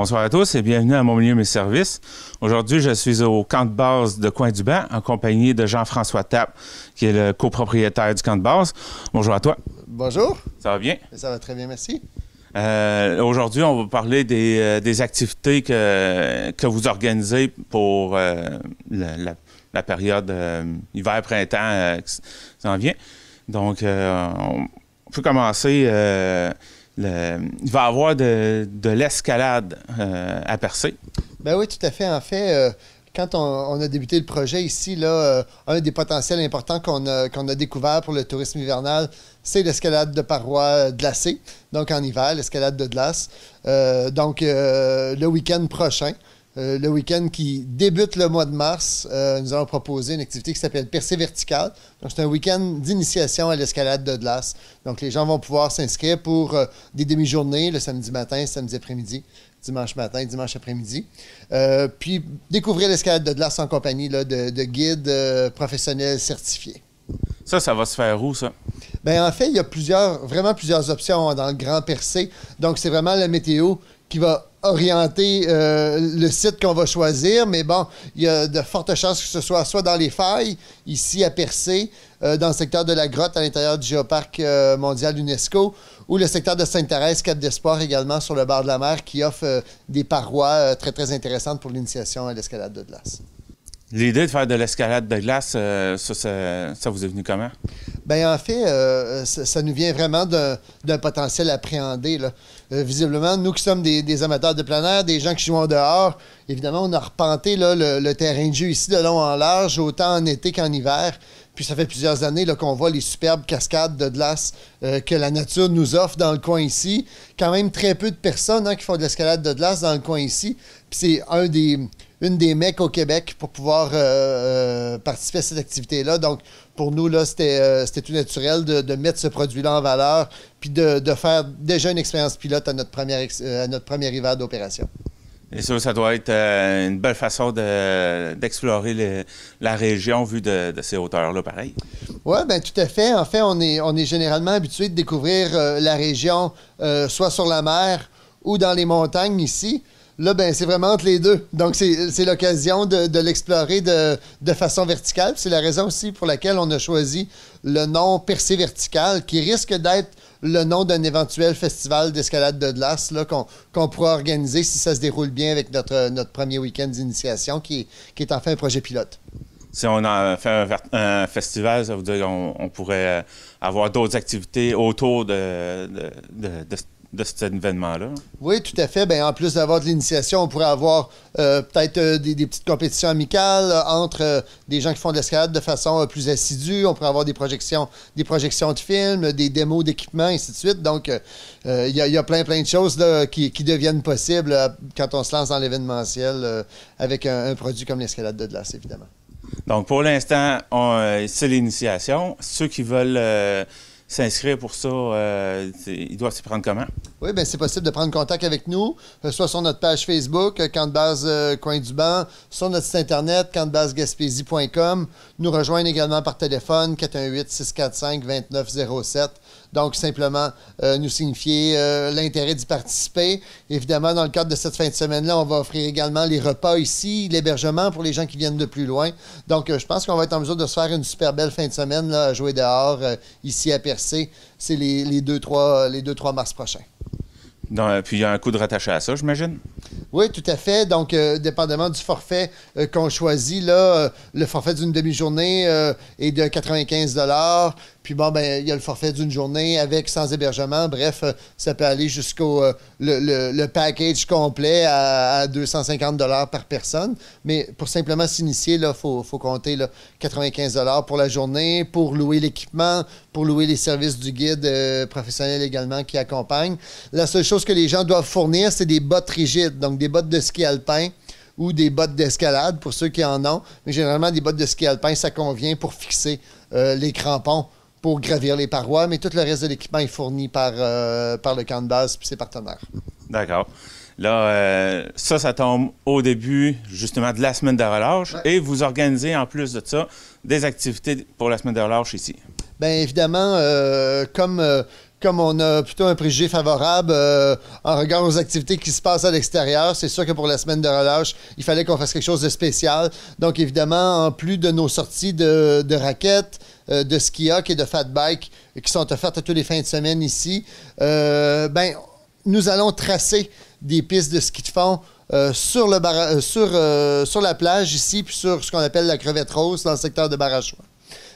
Bonsoir à tous et bienvenue à Mon milieu, mes services. Aujourd'hui, je suis au camp de base de Coin du Bain en compagnie de Jean-François Tap, qui est le copropriétaire du camp de base. Bonjour à toi. Bonjour. Ça va bien? Ça va très bien, merci. Euh, aujourd'hui, on va parler euh, des, activités que, que, vous organisez pour euh, la, la, période hiver-printemps qui s'en vient. Donc, on peut commencer il va y avoir de, l'escalade euh, à percer. Ben oui, tout à fait. En fait, euh, quand on, a débuté le projet ici, là, euh, un des potentiels importants qu'on a, a, découvert pour le tourisme hivernal, c'est l'escalade de parois glacées. Donc en hiver, l'escalade de glace. donc le week-end prochain, euh, le week-end qui débute le mois de mars, euh, nous allons proposer une activité qui s'appelle Percée verticale. c'est un week-end d'initiation à l'escalade de glace. Donc, les gens vont pouvoir s'inscrire pour euh, des demi-journées le samedi matin, samedi après-midi, dimanche matin, dimanche après-midi. puis, découvrir l'escalade de glace en compagnie de, guides professionnels certifiés. Ça, ça va se faire où, ça? Ben, en fait, il y a plusieurs, vraiment plusieurs options dans le Grand Percé. Donc, c'est vraiment la météo qui va orienter euh, le site qu'on va choisir, mais bon, il y a de fortes chances que ce soit soit dans les failles, ici à Percé, euh, dans le secteur de la grotte à l'intérieur du géoparc euh, mondial UNESCO, ou le secteur de Sainte-Thérèse, Cap d'Espoir également sur le bord de la mer, qui offre des parois très, très intéressantes pour l'initiation à l'escalade de glace. L'idée de faire de l'escalade de glace, ça, vous est venu comment? Bien, en fait, ça, nous vient vraiment d'un potentiel appréhendé. Là. Euh, visiblement, nous qui sommes des, amateurs de plein air, des gens qui jouent en dehors, évidemment, on a repenté le, terrain de jeu ici de long en large, autant en été qu'en hiver. Puis ça fait plusieurs années qu'on voit les superbes cascades de glace euh, que la nature nous offre dans le coin ici. Quand même très peu de personnes hein, qui font de l'escalade de glace dans le coin ici. Puis c'est un des une des mecs au Québec pour pouvoir euh, euh, participer à cette activité-là. Donc, pour nous, là, c'était, euh, tout naturel de, mettre ce produit-là en valeur, puis de, faire déjà une expérience pilote à notre, première, à notre premier hiver d'opération. Et ça, ça doit être une belle façon d'explorer la région vu de, ces hauteurs-là, pareil. Oui, bien tout à fait. En fait, on est, on est généralement habitué de découvrir la région soit sur la mer ou dans les montagnes ici. Là, ben, c'est vraiment entre les deux. Donc, c'est l'occasion de, l'explorer de, façon verticale. C'est la raison aussi pour laquelle on a choisi le nom Percé vertical, qui risque d'être le nom d'un éventuel festival d'escalade de glace qu'on pourra organiser si ça se déroule bien avec notre, notre premier week-end d'initiation, qui, qui est enfin un projet pilote si on a fait un, festival, ça veut dire qu'on on pourrait avoir d'autres activités autour de, de, de, de de cet événement-là. Oui, tout à fait. Ben, en plus d'avoir de l'initiation, on pourrait avoir euh, peut-être euh, des, petites compétitions amicales euh, entre des gens qui font de l'escalade de façon plus assidue. On pourrait avoir des projections, des projections de films, des démos d'équipements, ainsi de suite. Donc, il y, a plein, plein de choses qui, deviennent possibles quand on se lance dans l'événementiel avec un, produit comme l'escalade de glace, évidemment. Donc, pour l'instant, c'est l'initiation. Ceux qui veulent s'inscrire pour ça, il euh, ils doivent s'y prendre comment? Oui, bien, c'est possible de prendre contact avec nous, euh, soit sur notre page Facebook, euh, Camp de base Coin du Banc, sur notre site internet, campdebasegaspésie.com, nous rejoindre également par téléphone, 418-645-2907. Donc, simplement euh, nous signifier euh, l'intérêt d'y participer. Évidemment, dans le cadre de cette fin de semaine-là, on va offrir également les repas ici, l'hébergement pour les gens qui viennent de plus loin. Donc, euh, je pense qu'on va être en mesure de se faire une super belle fin de semaine à jouer dehors, ici à Percé. C'est les, 2-3 mars prochains. puis il y a un coup de rattaché à ça, j'imagine? Oui, tout à fait. Donc, dépendamment du forfait qu'on choisit, là, le forfait d'une demi-journée est de 95 puis bon, ben, il y a le forfait d'une journée avec sans hébergement. Bref, euh, ça peut aller jusqu'au euh, le, package complet à, 250 par personne. Mais pour simplement s'initier, il faut, compter là, 95 pour la journée, pour louer l'équipement, pour louer les services du guide euh, professionnel également qui accompagne. La seule chose que les gens doivent fournir, c'est des bottes rigides, donc des bottes de ski alpin ou des bottes d'escalade pour ceux qui en ont. Mais généralement, des bottes de ski alpin, ça convient pour fixer les crampons pour gravir les parois, mais tout le reste de l'équipement est fourni par, euh, par le camp de base et ses partenaires. D'accord. Là, euh, ça, ça tombe au début, justement, de la semaine de relâche. Et vous organisez, en plus de ça, des activités pour la semaine de relâche ici. Bien évidemment, euh, comme comme on a plutôt un préjugé favorable euh, en regard aux activités qui se passent à l'extérieur, c'est sûr que pour la semaine de relâche, il fallait qu'on fasse quelque chose de spécial. Donc, évidemment, en plus de nos sorties de, raquettes, euh, de ski hockey et de fat bike qui sont offertes à tous les fins de semaine ici, euh, ben, nous allons tracer des pistes de ski de fond. sur, le sur, sur la plage ici, puis sur ce qu'on appelle la crevette rose dans le secteur de Barachois.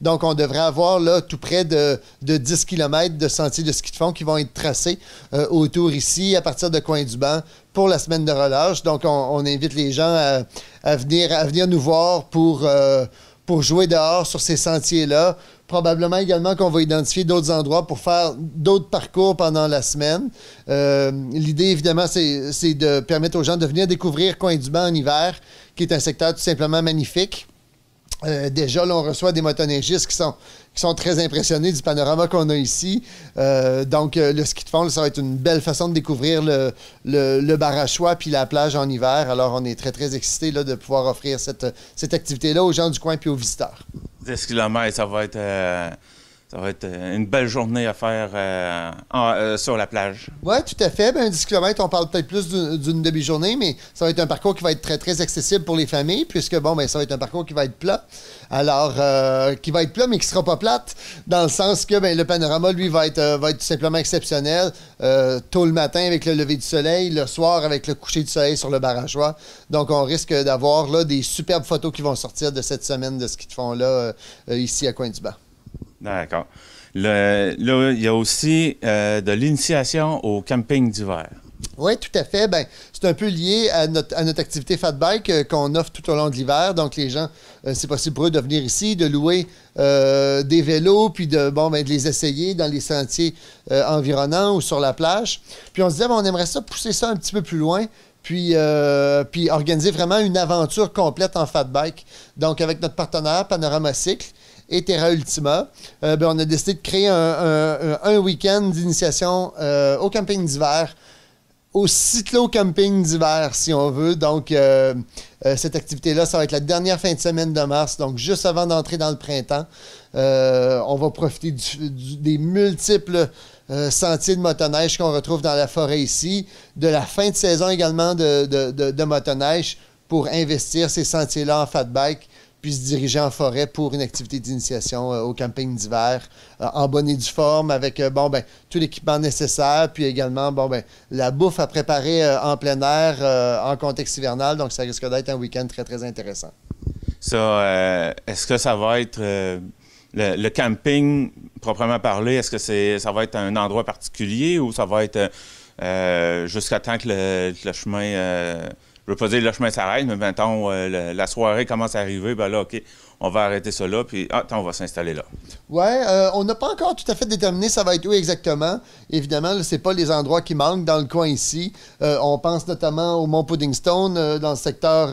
Donc, on devrait avoir là tout près de, de 10 km de sentiers de ski de fond qui vont être tracés euh, autour ici, à partir de Coin du Banc, pour la semaine de relâche. Donc, on, invite les gens à, venir, à venir nous voir pour, euh, pour jouer dehors sur ces sentiers-là. Probablement également qu'on va identifier d'autres endroits pour faire d'autres parcours pendant la semaine. Euh, l'idée, évidemment, c'est de permettre aux gens de venir découvrir Coin du Banc en hiver, qui est un secteur tout simplement magnifique. Euh, déjà, l'on on reçoit des motoneigistes qui sont, qui sont très impressionnés du panorama qu'on a ici. Euh, donc, euh, le ski de fond, ça va être une belle façon de découvrir le, le, Barachois puis la plage en hiver. Alors, on est très, très excités là, de pouvoir offrir cette, cette activité-là aux gens du coin puis aux visiteurs. 10 km, ça va être ça va être euh, une belle journée à faire euh, euh, sur la plage. Oui, tout à fait. Ben, 10 km, on parle peut-être plus d'une demi-journée, mais ça va être un parcours qui va être très, très accessible pour les familles, puisque bon, ben, ça va être un parcours qui va être plat. Alors, qui va être plat, mais qui ne sera pas plate, dans le sens que ben, le panorama, lui, va être, va être tout simplement exceptionnel. tôt le matin avec le lever du soleil, le soir avec le coucher du soleil sur le barrageois. Donc, on risque d'avoir là des superbes photos qui vont sortir de cette semaine de ce qu'ils font là ici à Coin-du-Bas. D'accord. là, il y a aussi euh, de l'initiation au camping d'hiver. Oui, tout à fait. Ben, c'est un peu lié à notre, activité Fat Bike euh, qu'on offre tout au long de l'hiver. Donc, les gens, euh, c'est possible pour eux de venir ici, de louer des vélos, puis de, bon, ben, de les essayer dans les sentiers environnants ou sur la plage. Puis on se disait, ben, on aimerait ça pousser ça un petit peu plus loin. Puis, puis organiser vraiment une aventure complète en fat bike. Donc, avec notre partenaire Panorama Cycle, et Terra Ultima, on a décidé de créer un, week-end d'initiation euh, au camping d'hiver, au cyclo-camping d'hiver, si on veut. Donc, euh, euh, cette activité-là, ça va être la dernière fin de semaine de mars, donc juste avant d'entrer dans le printemps. on va profiter des multiples sentiers de motoneige qu'on retrouve dans la forêt ici, de la fin de saison également de, de motoneige pour investir ces sentiers-là en fat bike puis se diriger en forêt pour une activité d'initiation euh, au camping d'hiver euh, en bonne et due forme avec euh, bon ben tout l'équipement nécessaire puis également bon ben la bouffe à préparer en plein air en contexte hivernal donc ça risque d'être un week-end très très intéressant. Ça est-ce que ça va être le, camping proprement parlé est-ce que c'est ça va être un endroit particulier ou ça va être jusqu'à temps que le chemin je veux pas dire euh, le chemin s'arrête, mais maintenant, la, soirée commence à arriver, ben là, OK, on va arrêter ça là, puis ah, attends, on va s'installer là. Oui, euh, on n'a pas encore tout à fait déterminé ça va être où exactement. Évidemment, ce n'est pas les endroits qui manquent dans le coin ici. Euh, on pense notamment au Mont Puddingstone, dans le secteur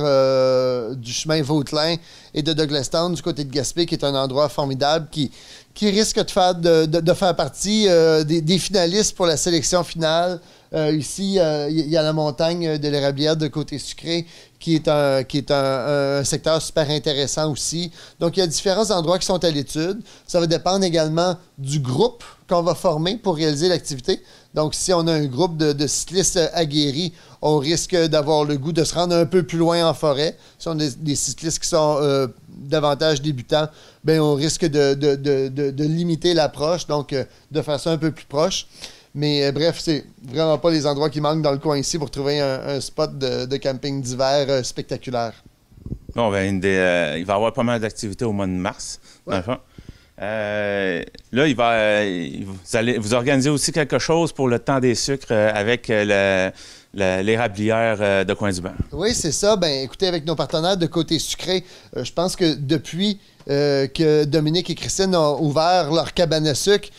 du chemin Vautelin et de Douglastown, du côté de Gaspé, qui est un endroit formidable qui, qui risque de faire, de, faire partie des finalistes pour la sélection finale euh, ici, euh, il y a la montagne de l'Érablière de côté sucré qui est un, qui est un, secteur super intéressant aussi. Donc, il y a différents endroits qui sont à l'étude. Ça va dépendre également du groupe qu'on va former pour réaliser l'activité. Donc, si on a un groupe de, cyclistes aguerris, on risque d'avoir le goût de se rendre un peu plus loin en forêt. Si on a des, cyclistes qui sont euh, davantage débutants, ben, on risque de, limiter l'approche, donc de faire ça un peu plus proche. Mais euh, bref, c'est vraiment pas les endroits qui manquent dans le coin ici pour trouver un, spot de, camping d'hiver euh, spectaculaire. Bon, ben, euh, il va y avoir pas mal d'activités au mois de mars, là, il va, vous allez organisez aussi quelque chose pour le temps des sucres avec le l'érablière de coin du bain Oui, c'est ça. Ben, écoutez, avec nos partenaires de Côté Sucré, je pense que depuis que Dominique et Christine ont ouvert leur cabane à sucre,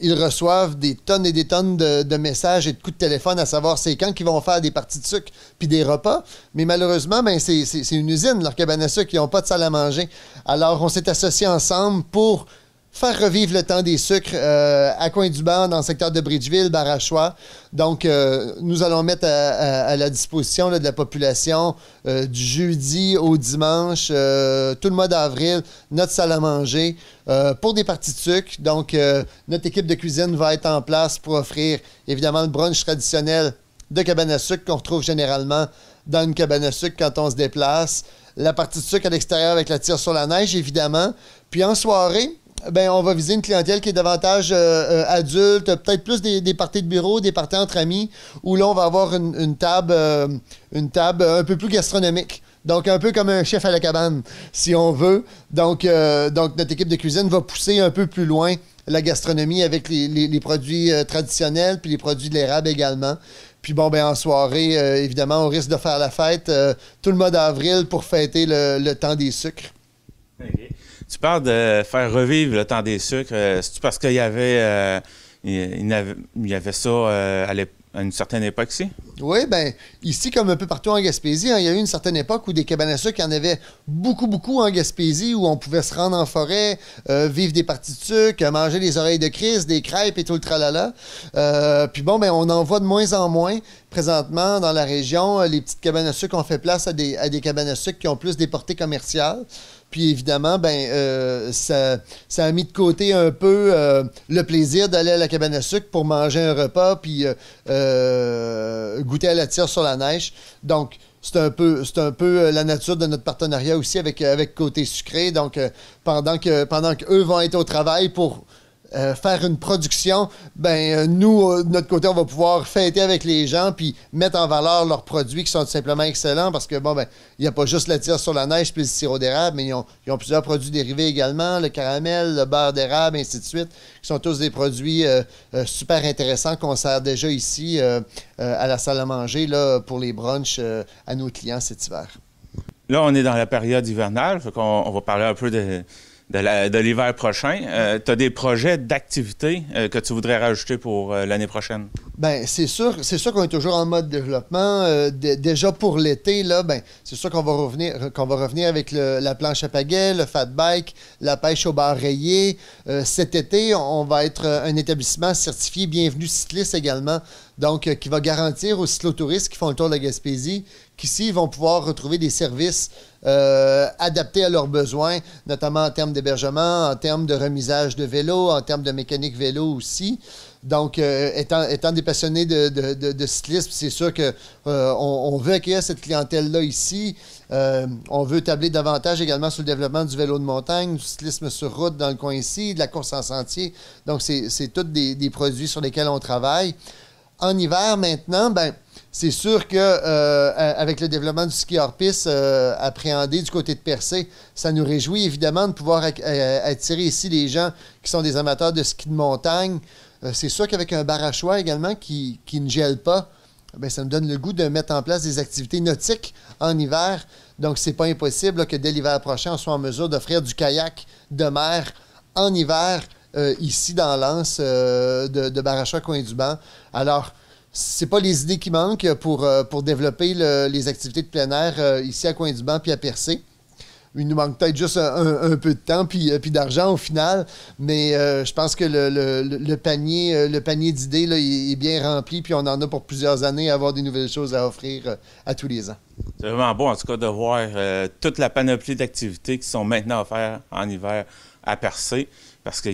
ils reçoivent des tonnes et des tonnes de, messages et de coups de téléphone à savoir c'est quand qu'ils vont faire des parties de sucre puis des repas. Mais malheureusement, ben, c'est une usine, leur cabane à sucre. Ils n'ont pas de salle à manger. Alors, on s'est associés ensemble pour faire revivre le temps des sucres euh, à coin du banc dans le secteur de Bridgeville, Barachois. Donc, euh, nous allons mettre à, la disposition de la population euh, du jeudi au dimanche, tout le mois d'avril, notre salle à manger pour des parties de sucre. Donc, notre équipe de cuisine va être en place pour offrir évidemment le brunch traditionnel de cabane à sucre qu'on retrouve généralement dans une cabane à sucre quand on se déplace. La partie de sucre à l'extérieur avec la tire sur la neige, évidemment. Puis en soirée, ben, on va viser une clientèle qui est davantage euh, euh, adulte, peut-être plus des, des, parties de bureau, des parties entre amis, où là, on va avoir une, une table, euh, une table un peu plus gastronomique. Donc, un peu comme un chef à la cabane, si on veut. Donc, donc notre équipe de cuisine va pousser un peu plus loin la gastronomie avec les, les, produits traditionnels, puis les produits de l'érable également. Puis bon, ben en soirée, évidemment, on risque de faire la fête tout le mois d'avril pour fêter le, le temps des sucres. Tu parles de faire revivre le temps des sucres. Euh, c'est-tu parce qu'il y avait, euh, il, ça euh, à une certaine époque ici? Oui, bien, ici, comme un peu partout en Gaspésie, hein, il y a eu une certaine époque où des cabanes à sucre, il y en avait beaucoup, beaucoup en Gaspésie, où on pouvait se rendre en forêt, vivre des parties de sucre, manger des oreilles de crise, des crêpes et tout le tralala. puis bon, ben, on en voit de moins en moins présentement dans la région. Les petites cabanes à sucre ont fait place à des, à des cabanes à sucre qui ont plus des portées commerciales. Puis évidemment, ben, euh, ça, a mis de côté un peu euh, le plaisir d'aller à la cabane à sucre pour manger un repas, puis euh, goûter à la tire sur la neige. Donc, c'est un peu, c'est un peu la nature de notre partenariat aussi avec, avec Côté Sucré. Donc, pendant que pendant qu'eux vont être au travail pour euh, faire une production, ben euh, nous, euh, de notre côté, on va pouvoir fêter avec les gens puis mettre en valeur leurs produits qui sont tout simplement excellents parce que, bon, ben il n'y a pas juste la tire sur la neige puis le sirop d'érable, mais ils ont, plusieurs produits dérivés également, le caramel, le beurre d'érable, ainsi de suite, qui sont tous des produits super intéressants qu'on sert déjà ici à la salle à manger là, pour les brunchs à nos clients cet hiver. Là, on est dans la période hivernale, fait qu'on on va parler un peu de, de l'hiver prochain. Euh, tu as des projets d'activités euh, que tu voudrais rajouter pour euh, l'année prochaine? Ben c'est sûr, c'est sûr qu'on est toujours en mode développement. déjà pour l'été, ben, c'est sûr qu'on va revenir va revenir avec la planche à pagaie, le fat bike, la pêche au bar rayé. cet été, on va être un établissement certifié bienvenu cycliste également. Donc, qui va garantir aux cyclotouristes qui font le tour de la Gaspésie qu'ici, ils vont pouvoir retrouver des services euh, adaptés à leurs besoins, notamment en termes d'hébergement, en termes de remisage de vélos, en termes de mécanique vélo aussi. Donc, euh, étant, étant, des passionnés de, cyclisme, c'est sûr qu'on euh, on veut accueillir cette clientèle-là ici. on veut tabler davantage également sur le développement du vélo de montagne, du cyclisme sur route dans le coin ici, de la course en sentier. Donc, c'est tous des, des, produits sur lesquels on travaille. En hiver, maintenant, ben, c'est sûr que euh, avec le développement du ski hors piste euh, appréhendé du côté de Percé, ça nous réjouit évidemment de pouvoir euh, attirer ici les gens qui sont des amateurs de ski de montagne. c'est sûr qu'avec un barachois également qui, ne gèle pas, ben, ça nous donne le goût de mettre en place des activités nautiques en hiver. Donc c'est pas impossible que dès l'hiver prochain, on soit en mesure d'offrir du kayak de mer en hiver ici dans l'Anse de, de Barachois Coin du Banc. Alors c'est pas les idées qui manquent pour, euh, pour développer les activités de plein air euh, ici à Coin-du-Banc puis à Percé. Il nous manque peut-être juste un, peu de temps puis, euh, puis d'argent au final, mais je pense que le, panier, le panier d'idées est, bien rempli, puis on en a pour plusieurs années à avoir des nouvelles choses à offrir à tous les ans. C'est vraiment beau, en tout cas, de voir toute la panoplie d'activités qui sont maintenant offertes en hiver à Percé parce que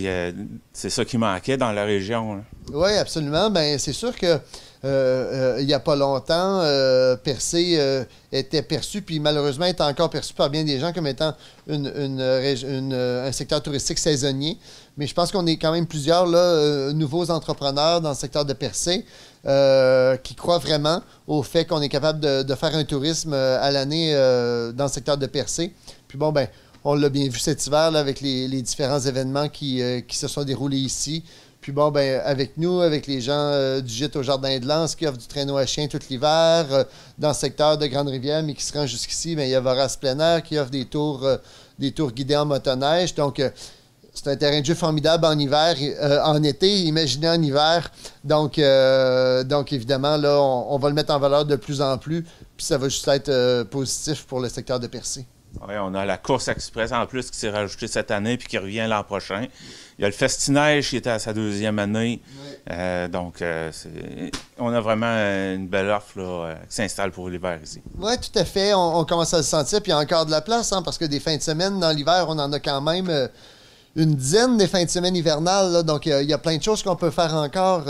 c'est ça qui manquait dans la région. Hein. Oui, absolument. Ben, c'est sûr que euh, euh, il n'y a pas longtemps, euh, Percé était perçu, puis malheureusement est encore perçu par bien des gens comme étant un secteur touristique saisonnier. Mais je pense qu'on est quand même plusieurs là, nouveaux entrepreneurs dans le secteur de Percé. qui croient vraiment au fait qu'on est capable de, faire un tourisme à l'année dans le secteur de Percé. Puis bon, ben, on l'a bien vu cet hiver là, avec les, différents événements qui, se sont déroulés ici. Puis bon, ben, avec nous, avec les gens euh, du gîte au Jardin de Lens qui offrent du traîneau à chien tout l'hiver euh, dans le secteur de Grande-Rivière, mais qui se rend jusqu'ici, ben, il y a Varas Plein qui offre des tours, euh, des tours guidés en motoneige. Donc, c'est un terrain de jeu formidable en hiver, en été, imaginez en hiver. Donc, donc évidemment, là, on, on, va le mettre en valeur de plus en plus, puis ça va juste être positif pour le secteur de Percé on a la course express en plus qui s'est rajoutée cette année puis qui revient l'an prochain. Il y a le festinage qui était à sa deuxième année. Euh, donc, euh, on a vraiment une belle offre euh, qui s'installe pour l'hiver ici. Oui, tout à fait. On, commence à le sentir. Puis il y a encore de la place hein, parce que des fins de semaine dans l'hiver, on en a quand même une dizaine des fins de semaine hivernales. donc, il y a plein de choses qu'on peut faire encore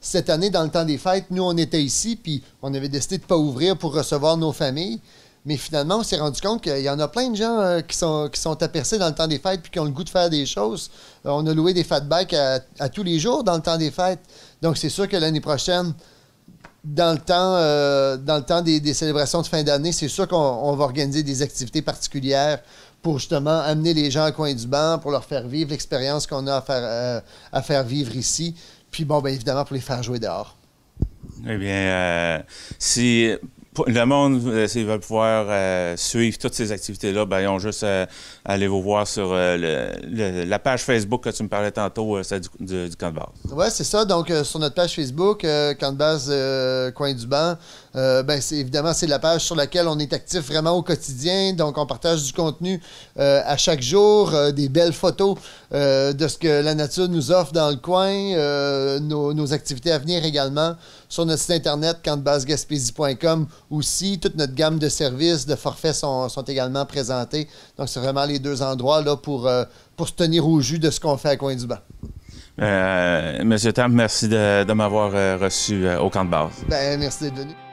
cette année dans le temps des fêtes. Nous, on était ici puis on avait décidé de ne pas ouvrir pour recevoir nos familles. Mais finalement, on s'est rendu compte qu'il y en a plein de gens euh, qui, sont, qui sont apercés dans le temps des fêtes puis qui ont le goût de faire des choses. Euh, on a loué des fat bikes à, tous les jours dans le temps des fêtes. Donc, c'est sûr que l'année prochaine, dans le temps, euh, dans le temps des, des célébrations de fin d'année, c'est sûr qu'on va organiser des activités particulières pour justement amener les gens au coin du banc, pour leur faire vivre l'expérience qu'on a à faire, vivre ici. Puis bon, bien évidemment, pour les faire jouer dehors. Eh bien, si le monde, euh, s'ils veulent pouvoir euh, suivre toutes ces activités-là, ben, ils ont juste à euh, aller vous voir sur la page Facebook que tu me parlais tantôt, celle du, du, du, camp de base. Oui, c'est ça. Donc, sur notre page Facebook, camp de base Coin du banc, euh, ben, évidemment, c'est la page sur laquelle on est actif vraiment au quotidien. Donc, on partage du contenu euh, à chaque jour, euh, des belles photos de ce que la nature nous offre dans le coin, nos, activités à venir également. Sur notre site internet, campdebasse-gaspésie.com aussi, toute notre gamme de services, de forfaits sont, également présentés. Donc, c'est vraiment les deux endroits là, pour, pour se tenir au jus de ce qu'on fait à Coin du Bas. Monsieur Tam, merci de, m'avoir reçu au camp de base. Ben, merci d'être venu.